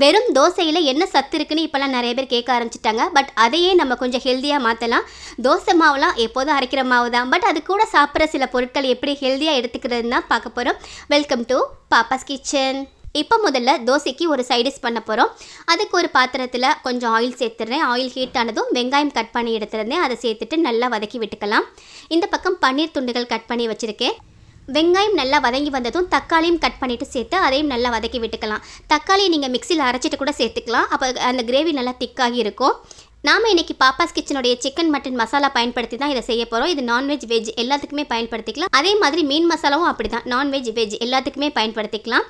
வெறும் தோசையில் என்ன சத்து இருக்குன்னு இப்போல்லாம் நிறைய பேர் கேட்க ஆரம்பிச்சிட்டாங்க பட் அதையே நம்ம கொஞ்சம் ஹெல்த்தியாக மாற்றலாம் தோசை மாவுலாம் எப்போதும் அரைக்கிற மாவு தான் பட் அது கூட சாப்பிட்ற சில பொருட்கள் எப்படி ஹெல்த்தியாக எடுத்துக்கிறதுன்னு தான் பார்க்க போகிறோம் வெல்கம் டு பாப்பாஸ் கிச்சன் இப்போ முதல்ல தோசைக்கு ஒரு சைடிஷ் பண்ண போகிறோம் அதுக்கு ஒரு பாத்திரத்தில் கொஞ்சம் ஆயில் சேர்த்துறேன் ஆயில் ஹீட் ஆனதும் வெங்காயம் கட் பண்ணி எடுத்துருந்தேன் அதை சேர்த்துட்டு நல்லா வதக்கி விட்டுக்கலாம் இந்த பக்கம் பன்னீர் துண்டுகள் கட் பண்ணி வச்சுருக்கேன் வெங்காயம் நல்லா வதங்கி வந்ததும் தக்காளியும் கட் பண்ணிவிட்டு சேர்த்து அதையும் நல்லா வதக்கி விட்டுக்கலாம் தக்காளியை நீங்கள் மிக்சியில் அரைச்சிட்டு கூட சேர்த்துக்கலாம் அப்போ அந்த கிரேவி நல்லா திக்காகி இருக்கும் நாம் இன்றைக்கி பாப்பாஸ் கிச்சனுடைய சிக்கன் மட்டன் மசாலா பயன்படுத்தி தான் இதை செய்ய போகிறோம் இது நான்வெஜ் வெஜ் எல்லாத்துக்குமே பயன்படுத்திக்கலாம் அதே மாதிரி மீன் மசாலாவும் அப்படி தான் நான்வெஜ் வெஜ் எல்லாத்துக்குமே பயன்படுத்திக்கலாம்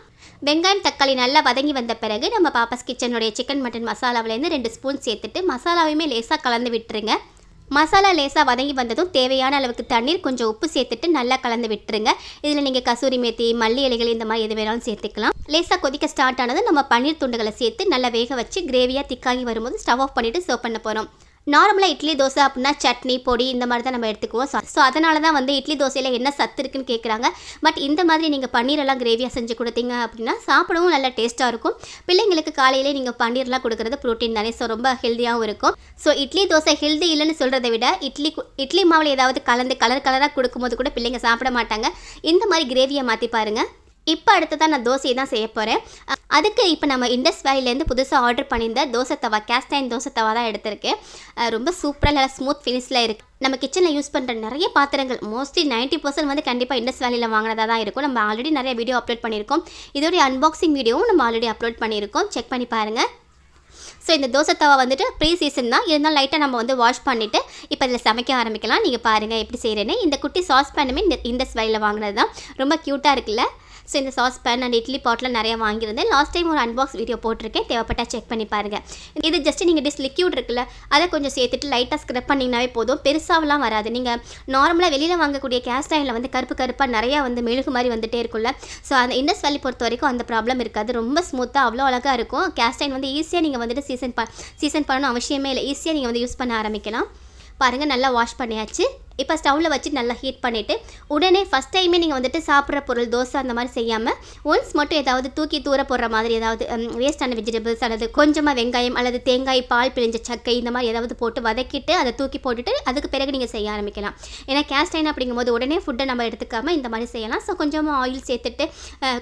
வெங்காயம் தக்காளி நல்லா வதங்கி வந்த பிறகு நம்ம பாப்பாஸ் கிச்சனுடைய சிக்கன் மட்டன் மசாலாவிலேருந்து ரெண்டு ஸ்பூன் சேர்த்துட்டு மசாலாவையுமே லேசாக கலந்து விட்டுருங்க மசாலா லேசாக வதங்கி வந்ததும் தேவையான அளவுக்கு தண்ணீர் கொஞ்சம் உப்பு சேர்த்துட்டு நல்லா கலந்து விட்டுருங்க இதில் நீங்கள் கசூரி மேத்தி மல்லி இலைகள் இந்த மாதிரி எது வேணாலும் சேர்த்துக்கலாம் லேசாக கொதிக்க ஸ்டார்ட் ஆனது நம்ம பன்னீர் துண்டுகளை சேர்த்து நல்லா வேக வச்சு கிரேவியாக திக்காகி வரும்போது ஸ்டவ் ஆஃப் பண்ணிவிட்டு சர்வ் பண்ண போகிறோம் நார்மலாக இட்லி தோசை அப்படின்னா சட்னி பொடி இந்த மாதிரி தான் நம்ம எடுத்துக்குவோம் ஸோ அதனால தான் வந்து இட்லி தோசையில் என்ன சத்து இருக்குன்னு கேட்குறாங்க பட் இந்த மாதிரி நீங்கள் பன்னீரெல்லாம் கிரேவியாக செஞ்சு கொடுத்தீங்க அப்படின்னா சாப்பிடவும் நல்லா டேஸ்ட்டாக இருக்கும் பிள்ளைங்களுக்கு காலையிலேயே நீங்கள் பன்னீர்லாம் கொடுக்குறது ப்ரோட்டீன் தானே ஸோ ரொம்ப ஹெல்த்தியாகவும் இருக்கும் ஸோ இட்லி தோசை ஹெல்தி இல்லைன்னு சொல்கிறத விட இட்லி இட்லி மாவில் ஏதாவது கலந்து கலர் கலராக கொடுக்கும்போது கூட பிள்ளைங்க சாப்பிட மாட்டாங்க இந்த மாதிரி கிரேவியை மாற்றி பாருங்கள் இப்போ தான் நான் தோசையை தான் செய்ய போகிறேன் அதுக்கு இப்போ நம்ம இண்டஸ் வேலிலேருந்து புதுசாக ஆர்டர் பண்ணியிருந்த தோசை தவா கேஸ்டைன் தோசை தவா தான் எடுத்திருக்கு ரொம்ப சூப்பராக நல்லா ஸ்மூத் ஃபினிஷில் இருக்குது நம்ம கிச்சனில் யூஸ் பண்ணுற நிறைய பாத்திரங்கள் மோஸ்ட்லி நைன்ட்டி பர்சன்ட் வந்து கண்டிப்பாக இண்டஸ் வேலியில் வாங்கினதாக தான் இருக்கும் நம்ம ஆல்ரெடி நிறைய வீடியோ அப்லோட் பண்ணியிருக்கோம் இதோடைய அன்பாக்சிங் வீடியோவும் நம்ம ஆல்ரெடி அப்லோட் பண்ணியிருக்கோம் செக் பண்ணி பாருங்கள் ஸோ இந்த தோசை தவா வந்துட்டு ப்ரீ சீசன் தான் இருந்தாலும் லைட்டாக நம்ம வந்து வாஷ் பண்ணிவிட்டு இப்போ இதில் சமைக்க ஆரம்பிக்கலாம் நீங்கள் பாருங்கள் எப்படி செய்கிறேன்னு இந்த குட்டி சாஸ் பேனுமே இந்த இண்டஸ் வேலியில் வாங்கினது தான் ரொம்ப க்யூட்டாக இருக்குல்ல ஸோ இந்த sauce pan and idli bottle நிறையா வாங்கியிருந்தேன் லாஸ்ட் டைம் ஒரு அன்பாக்ஸ் வீடியோ போட்டிருக்கேன் தேவைப்பட்டால் செக் பண்ணி பாருங்கள் இது ஜஸ்ட் நீங்கள் டிஸ் லிக்யூட் இருக்குல்ல அதை கொஞ்சம் சேர்த்துட்டு லைட்டாக ஸ்க்ரப் பண்ணிங்கனாவே போதும் பெருசாகலாம் வராது நீங்கள் நார்மலாக வெளியில் வாங்கக்கூடிய கேஸ்ட் ஆயில் வந்து கருப்பு கருப்பாக நிறையா வந்து மெழுகு மாதிரி வந்துகிட்டே இருக்கும்ல ஸோ அந்த இண்டஸ் வேலி பொறுத்த வரைக்கும் அந்த ப்ராப்ளம் இருக்காது ரொம்ப ஸ்மூத்தாக அவ்வளோ அழகாக இருக்கும் கேஸ்ட் ஆயில் வந்து ஈஸியாக நீங்கள் வந்துட்டு சீசன் ப சீசன் பண்ணணும் அவசியமே இல்லை ஈஸியாக நீங்கள் வந்து யூஸ் பண்ண ஆரம்பிக்கலாம் பாருங்கள் நல்லா வாஷ் பண்ணியாச்சு இப்போ ஸ்டவ்வில் வச்சு நல்லா ஹீட் பண்ணிவிட்டு உடனே ஃபஸ்ட் டைமே நீங்கள் வந்துட்டு சாப்பிட்ற பொருள் தோசை அந்த மாதிரி செய்யாமல் ஒன்ஸ் மட்டும் ஏதாவது தூக்கி தூர போடுற மாதிரி ஏதாவது வேஸ்டான வெஜிடபிள்ஸ் அல்லது கொஞ்சமாக வெங்காயம் அல்லது தேங்காய் பால் பிழிஞ்ச சக்கை இந்த மாதிரி ஏதாவது போட்டு வதக்கிட்டு அதை தூக்கி போட்டுட்டு அதுக்கு பிறகு நீங்கள் செய்ய ஆரம்பிக்கலாம் ஏன்னா கேஸ்டைன் அப்படிங்கும்போது உடனே ஃபுட்டை நம்ம எடுத்துக்காமல் இந்த மாதிரி செய்யலாம் ஸோ கொஞ்சமாக ஆயில் சேர்த்துட்டு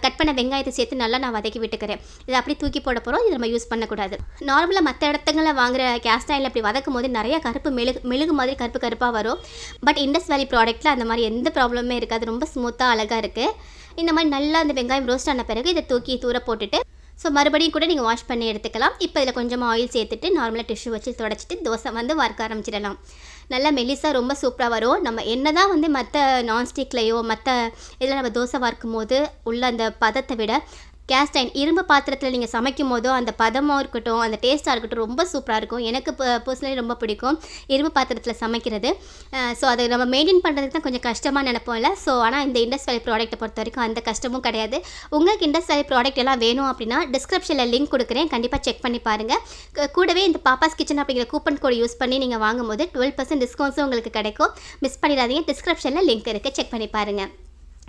கட் பண்ண வெங்காயத்தை சேர்த்து நல்லா நான் வதக்கி விட்டுக்கிறேன் இதை அப்படி தூக்கி போட போகிறோம் இது நம்ம யூஸ் பண்ணக்கூடாது நார்மலாக மற்ற இடத்துங்களை வாங்குற கேஸ்டைனில் அப்படி வதக்கும் போது நிறைய கருப்பு மெழுகு மெழுகு மாதிரி கருப்பு கருப்பாக வரும் பட் இண்டஸ் வேலி ப்ராடக்ட்டில் அந்த மாதிரி எந்த ப்ராப்ளமே இருக்காது ரொம்ப ஸ்மூத்தாக அழகாக இருக்குது இந்த மாதிரி நல்லா அந்த வெங்காயம் ரோஸ்ட் ஆன பிறகு இதை தூக்கி தூர போட்டுட்டு ஸோ மறுபடியும் கூட நீங்கள் வாஷ் பண்ணி எடுத்துக்கலாம் இப்போ இதில் கொஞ்சம் ஆயில் சேர்த்துட்டு நார்மலாக டிஷ்யூ வச்சு தொடச்சிட்டு தோசை வந்து வறுக்க ஆரம்பிச்சிடலாம் நல்லா மெலிசாக ரொம்ப சூப்பராக வரும் நம்ம என்ன தான் வந்து மற்ற நான்ஸ்டிக்லேயோ மற்ற இதில் நம்ம தோசை வறுக்கும் போது உள்ள அந்த பதத்தை விட கேஸ்டைன் இரும்பு பாத்திரத்தில் நீங்கள் சமைக்கும் போதோ அந்த பதமாக இருக்கட்டும் அந்த டேஸ்ட்டாக இருக்கட்டும் ரொம்ப சூப்பராக இருக்கும் எனக்கு பர்சனலி ரொம்ப பிடிக்கும் இரும்பு பாத்திரத்தில் சமைக்கிறது ஸோ அதை நம்ம மெயின்டைன் பண்ணுறதுக்கு தான் கொஞ்சம் கஷ்டமாக நினைப்போம்ல ஸோ ஆனால் இந்த இண்டஸ் வேலி ப்ராடக்ட்டை பொறுத்த வரைக்கும் அந்த கஷ்டமும் கிடையாது உங்களுக்கு இண்டஸ் வேலி ப்ராடக்ட் எல்லாம் வேணும் அப்படின்னா டிஸ்கிரிப்ஷனில் லிங்க் கொடுக்குறேன் கண்டிப்பாக செக் பண்ணி பாருங்கள் கூடவே இந்த பாப்பாஸ் கிச்சன் அப்படிங்கிற கூப்பன் கோடு யூஸ் பண்ணி நீங்கள் வாங்கும்போது டுவெல் பர்சன்ட் டிஸ்கவுண்ட்ஸும் உங்களுக்கு கிடைக்கும் மிஸ் பண்ணிடாதீங்க டிஸ்கிரிப்ஷனில் லிங்க் இருக்குது செக் பண்ணி பாருங்கள்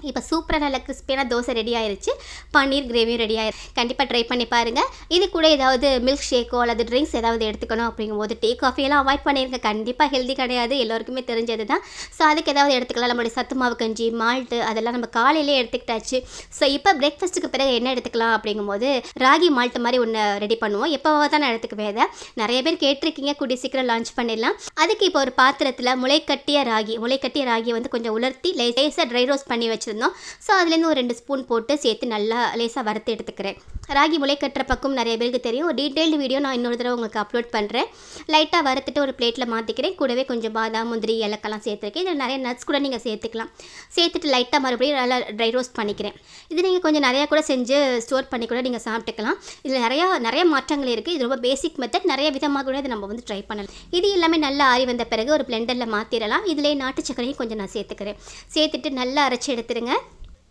இப்போ சூப்பராக நல்ல கிறிஸ்பியான தோசை ரெடி ஆயிருச்சு பன்னீர் கிரேவியும் ரெடி ஆயிரு கண்டிப்பாக ட்ரை பண்ணி பாருங்கள் இது கூட ஏதாவது மில்க் ஷேக்கோ அல்லது ட்ரிங்க்ஸ் ஏதாவது எடுத்துக்கணும் அப்படிங்கும்போது டீ காஃபியெல்லாம் அவாய்ட் பண்ணியிருங்க கண்டிப்பாக ஹெல்தி கிடையாது எல்லாருக்குமே தெரிஞ்சது தான் ஸோ அதுக்கு ஏதாவது எடுத்துக்கலாம் நம்மளுடைய சத்து மாவு கஞ்சி மால்ட்டு அதெல்லாம் நம்ம காலையிலே எடுத்துக்கிட்டாச்சு ஸோ இப்போ பிரேக்ஃபாஸ்ட்டுக்கு பிறகு என்ன எடுத்துக்கலாம் அப்படிங்கும்போது ராகி மால்ட்டு மாதிரி ஒன்று ரெடி பண்ணுவோம் எப்போவோ தான் நான் எடுத்துக்கவே அதை நிறைய பேர் கேட்டிருக்கீங்க கூடிய சீக்கிரம் லான்ச் பண்ணிடலாம் அதுக்கு இப்போ ஒரு பாத்திரத்தில் முளைக்கட்டிய ராகி முளைக்கட்டிய ராகியை வந்து கொஞ்சம் உலர்த்தி லேசாக ட்ரை ரோஸ் பண்ணி வச்சு வச்சுருந்தோம் ஸோ அதுலேருந்து ஒரு ரெண்டு ஸ்பூன் போட்டு சேர்த்து நல்லா லேசாக வறுத்து எடுத்துக்கிறேன் ராகி முளை கட்டுற பக்கம் நிறைய பேருக்கு தெரியும் ஒரு டீட்டெயில்டு வீடியோ நான் இன்னொரு தடவை உங்களுக்கு அப்லோட் பண்ணுறேன் லைட்டாக வறுத்துட்டு ஒரு பிளேட்டில் மாற்றிக்கிறேன் கூடவே கொஞ்சம் பாதாம் முந்திரி இலக்கெல்லாம் சேர்த்துருக்கேன் இதில் நிறைய நட்ஸ் கூட நீங்கள் சேர்த்துக்கலாம் சேர்த்துட்டு லைட்டாக மறுபடியும் நல்லா ட்ரை ரோஸ்ட் பண்ணிக்கிறேன் இது நீங்கள் கொஞ்சம் நிறையா கூட செஞ்சு ஸ்டோர் பண்ணி கூட நீங்கள் சாப்பிட்டுக்கலாம் இதில் நிறையா நிறைய மாற்றங்கள் இருக்குது இது ரொம்ப பேசிக் மெத்தட் நிறைய விதமாக கூட இதை நம்ம வந்து ட்ரை பண்ணலாம் இது எல்லாமே நல்லா ஆறி வந்த பிறகு ஒரு பிளெண்டரில் மாற்றிடலாம் இதிலே நாட்டு சக்கரையும் கொஞ்சம் நான் சேர்த்துக்கிறேன் சேர்த்துட்டு நல்லா அரைச்சி எடுத்துருக்கேன் கேட்டுருங்க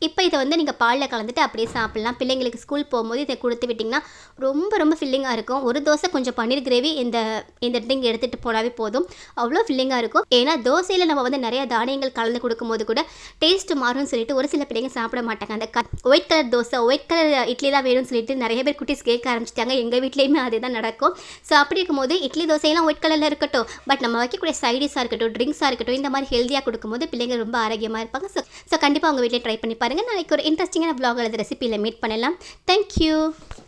இப்போ இதை வந்து நீங்கள் பாலில் கலந்துட்டு அப்படியே சாப்பிட்லாம் பிள்ளைங்களுக்கு ஸ்கூல் போகும்போது இதை கொடுத்து விட்டிங்கன்னா ரொம்ப ரொம்ப ஃபில்லிங்காக இருக்கும் ஒரு தோசை கொஞ்சம் பன்னீர் கிரேவி இந்த இந்த ட்ரிங்க் எடுத்துகிட்டு போனாவே போதும் அவ்வளோ ஃபில்லிங்காக இருக்கும் ஏன்னா தோசையில் நம்ம வந்து நிறைய தானியங்கள் கலந்து கொடுக்கும்போது கூட டேஸ்ட் மாறும்னு சொல்லிட்டு ஒரு சில பிள்ளைங்க சாப்பிட மாட்டாங்க அந்த க white colour dosa white colour idli தான் வேணும்னு சொல்லிட்டு நிறைய பேர் குட்டிஸ் கேட்க ஆரம்பிச்சிட்டாங்க எங்கள் வீட்லேயுமே அதே தான் நடக்கும் ஸோ அப்படி இருக்கும்போது இட்லி தோசையெல்லாம் ஒயிட் கலரில் இருக்கட்டும் பட் நம்ம வைக்கக்கூடிய சைடிஸாக இருக்கட்டும் ட்ரிங்க்ஸாக இருக்கட்டும் இந்த மாதிரி ஹெல்த்தியாக கொடுக்கும்போது பிள்ளைங்க ரொம்ப ஆரோக்கியமாக இருப்பாங்க ஸோ ஸோ கண்டிப்பாக அவங்க வீட்டில் ட்ரை பண்ணி பாருங்கள் நாளைக்கு ஒரு இன்ட்ரெஸ்டிங்கான ப்ளாக் விலாக் ரெசிபியில் மீட் பண்ணலாம் தேங்க்யூ